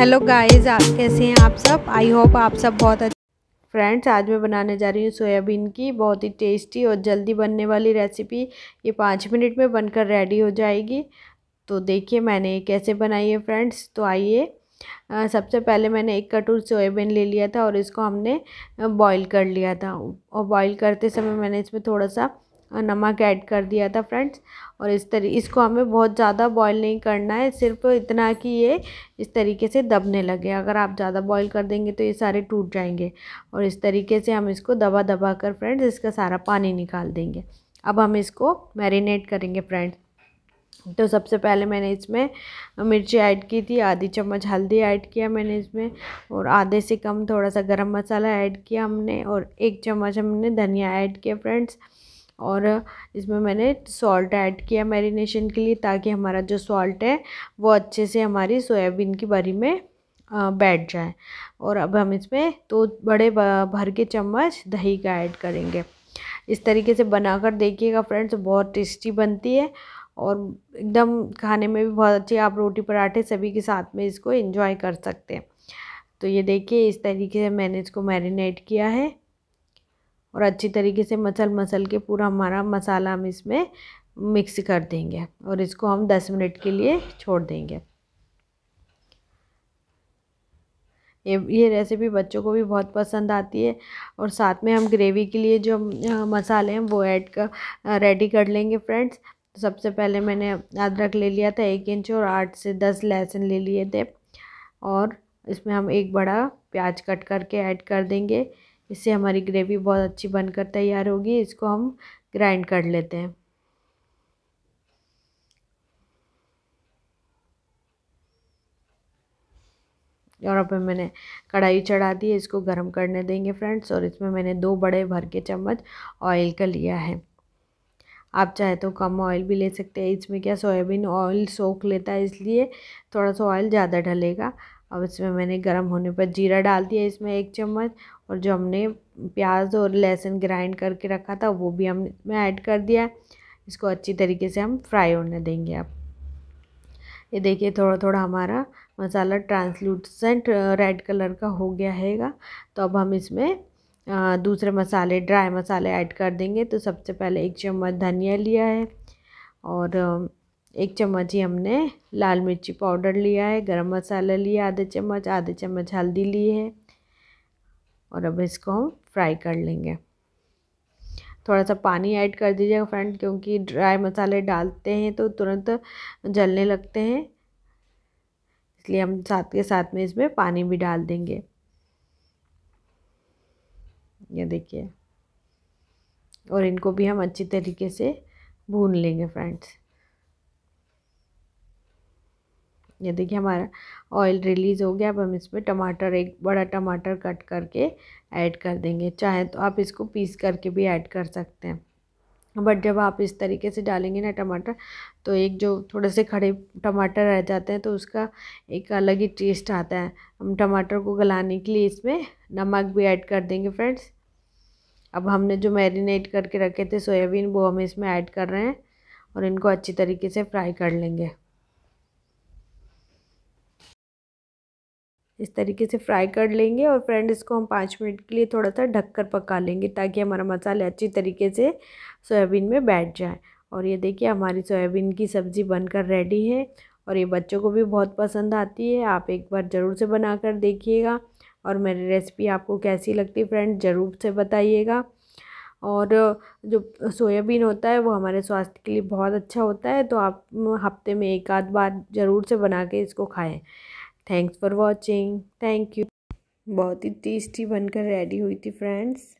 hello guys आप कैसे हैं आप सब आई होप आप सब बहुत अच्छे फ्रेंड्स आज मैं बनाने जा रही हूँ सोयाबीन की बहुत ही टेस्टी और जल्दी बनने वाली रेसिपी ये पाँच मिनट में बनकर रेडी हो जाएगी तो देखिए मैंने कैसे बनाई है फ्रेंड्स तो आइए सबसे पहले मैंने एक कटोर सोयाबीन ले लिया था और इसको हमने बॉईल कर लिया था और बॉईल करते समय मैंने इसमें थोड़ा सा नमक ऐड कर दिया था फ्रेंड्स और इस तरी इसको हमें बहुत ज़्यादा बॉईल नहीं करना है सिर्फ इतना कि ये इस तरीके से दबने लगे अगर आप ज़्यादा बॉईल कर देंगे तो ये सारे टूट जाएंगे और इस तरीके से हम इसको दबा दबा कर फ्रेंड्स इसका सारा पानी निकाल देंगे अब हम इसको मैरिनेट करेंगे फ्रेंड्स तो सबसे पहले मैंने इसमें मिर्ची ऐड की थी आधी चम्मच हल्दी ऐड किया मैंने इसमें और आधे से कम थोड़ा सा गरम मसाला ऐड किया हमने और एक चम्मच हमने धनिया ऐड किया फ्रेंड्स और इसमें मैंने सॉल्ट ऐड किया मैरिनेशन के लिए ताकि हमारा जो सॉल्ट है वो अच्छे से हमारी सोयाबीन की बरी में बैठ जाए और अब हम इसमें तो बड़े भर के चम्मच दही का ऐड करेंगे इस तरीके से बनाकर देखिएगा फ्रेंड्स बहुत टेस्टी बनती है और एकदम खाने में भी बहुत अच्छी आप रोटी पराठे सभी के साथ में इसको एंजॉय कर सकते हैं तो ये देखिए इस तरीके से मैंने इसको मैरिनेट किया है और अच्छी तरीके से मसल मसल के पूरा हमारा मसाला हम इसमें मिक्स कर देंगे और इसको हम 10 मिनट के लिए छोड़ देंगे ये ये रेसिपी बच्चों को भी बहुत पसंद आती है और साथ में हम ग्रेवी के लिए जो मसाले हैं वो ऐड कर रेडी कर लेंगे फ्रेंड्स तो सबसे पहले मैंने अदरक ले लिया था एक इंच और आठ से दस लहसुन ले लिए थे और इसमें हम एक बड़ा प्याज कट करके ऐड कर देंगे इससे हमारी ग्रेवी बहुत अच्छी बनकर तैयार होगी इसको हम ग्राइंड कर लेते हैं और अब मैंने कढ़ाई चढ़ा दी है इसको गर्म करने देंगे फ्रेंड्स और इसमें मैंने दो बड़े भर के चम्मच ऑयल का लिया है आप चाहे तो कम ऑयल भी ले सकते हैं इसमें क्या सोयाबीन ऑयल सोख लेता है इसलिए थोड़ा सा ऑयल ज़्यादा ढलेगा अब इसमें मैंने गर्म होने पर जीरा डाल दिया इसमें एक चम्मच और जो हमने प्याज और लहसुन ग्राइंड करके रखा था वो भी हमने इसमें ऐड कर दिया इसको अच्छी तरीके से हम फ्राई होने देंगे अब ये देखिए थोड़ा थोड़ा हमारा मसाला ट्रांसलूसेंट रेड कलर का हो गया हैगा तो अब हम इसमें दूसरे मसाले ड्राई मसाले ऐड कर देंगे तो सबसे पहले एक चम्मच धनिया लिया है और एक चम्मच ही हमने लाल मिर्ची पाउडर लिया है गरम मसाला लिया आधे चम्मच आधे चम्मच हल्दी ली है और अब इसको हम फ्राई कर लेंगे थोड़ा सा पानी ऐड कर दीजिएगा फ्रेंड क्योंकि ड्राई मसाले डालते हैं तो तुरंत जलने लगते हैं इसलिए हम साथ के साथ में इसमें पानी भी डाल देंगे ये देखिए और इनको भी हम अच्छी तरीके से भून लेंगे फ्रेंड्स ये देखिए हमारा ऑयल रिलीज़ हो गया अब हम इसमें टमाटर एक बड़ा टमाटर कट करके ऐड कर देंगे चाहे तो आप इसको पीस करके भी ऐड कर सकते हैं बट जब आप इस तरीके से डालेंगे ना टमाटर तो एक जो थोड़े से खड़े टमाटर रह जाते हैं तो उसका एक अलग ही टेस्ट आता है हम टमाटर को गलाने के लिए इसमें नमक भी ऐड कर देंगे फ्रेंड्स अब हमने जो मैरिनेट करके रखे थे सोयाबीन वो हम इसमें ऐड कर रहे हैं और इनको अच्छी तरीके से फ्राई कर लेंगे इस तरीके से फ्राई कर लेंगे और फ्रेंड इसको हम पाँच मिनट के लिए थोड़ा सा ढककर पका लेंगे ताकि हमारा मसाला अच्छी तरीके से सोयाबीन में बैठ जाए और ये देखिए हमारी सोयाबीन की सब्ज़ी बनकर रेडी है और ये बच्चों को भी बहुत पसंद आती है आप एक बार ज़रूर से बना कर देखिएगा और मेरी रेसिपी आपको कैसी लगती फ्रेंड ज़रूर से बताइएगा और जो सोयाबीन होता है वो हमारे स्वास्थ्य के लिए बहुत अच्छा होता है तो आप हफ्ते में एक आध बार ज़रूर से बना के इसको खाएं thanks for watching thank you बहुत ही टेस्टी बनकर रेडी हुई थी फ्रेंड्स